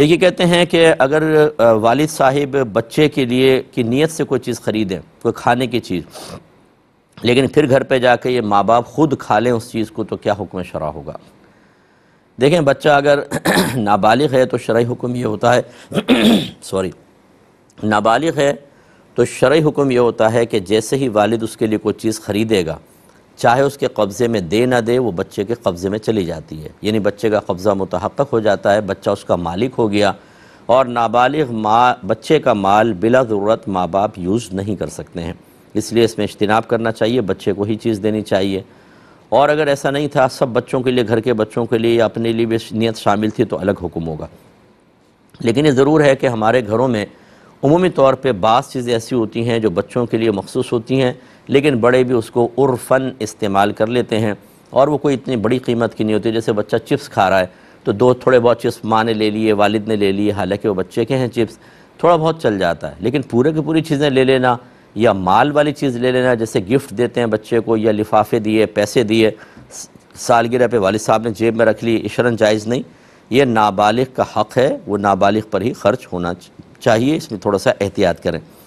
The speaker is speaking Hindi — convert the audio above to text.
एक ये कहते हैं कि अगर वालिद साहिब बच्चे के लिए की नीयत से कोई चीज़ ख़रीदें कोई खाने की चीज़ लेकिन फिर घर पे जाके ये माँ बाप ख़ुद खा लें उस चीज़ को तो क्या हुक्म शरा होगा देखें बच्चा अगर नाबालिग है तो शरा हुक्म ये होता है सॉरी नाबालिग है तो शरा हुक्म ये होता है कि जैसे ही वालिद उसके लिए कोई चीज़ ख़रीदेगा चाहे उसके कब्ज़े में दे ना दे वो बच्चे के कब्ज़े में चली जाती है यानी बच्चे का कब्ज़ा मुतहक़ हो जाता है बच्चा उसका मालिक हो गया और नाबालिग माँ बच्चे का माल बिला ज़रूरत माँ बाप यूज़ नहीं कर सकते हैं इसलिए इसमें इज्तनाब करना चाहिए बच्चे को ही चीज़ देनी चाहिए और अगर ऐसा नहीं था सब बच्चों के लिए घर के बच्चों के लिए या अपने लिए भी नीयत शामिल थी तो अलग हुक्म होगा लेकिन ये ज़रूर है कि हमारे घरों में अमूमी तौर पर बास चीज़ें ऐसी होती हैं जो बच्चों के लिए मखसूस होती हैं लेकिन बड़े भी उसको उर्फन इस्तेमाल कर लेते हैं और वो कोई इतनी बड़ी कीमत की नहीं होती जैसे बच्चा चिप्स खा रहा है तो दो थोड़े बहुत चिप्स माँ ने ले लिए वालिद ने ले लिए हालांकि वो बच्चे के हैं चिप्स थोड़ा बहुत चल जाता है लेकिन पूरे की पूरी चीज़ें ले लेना या माल वाली चीज़ ले लेना जैसे गिफ्ट देते हैं बच्चे को या लिफाफे दिए पैसे दिए सालगिरह पे वालिद साहब ने जेब में रख ली इशरन जायज़ नहीं ये नाबालिग का हक़ है वो नाबालिग पर ही खर्च होना चाहिए इसमें थोड़ा सा एहतियात करें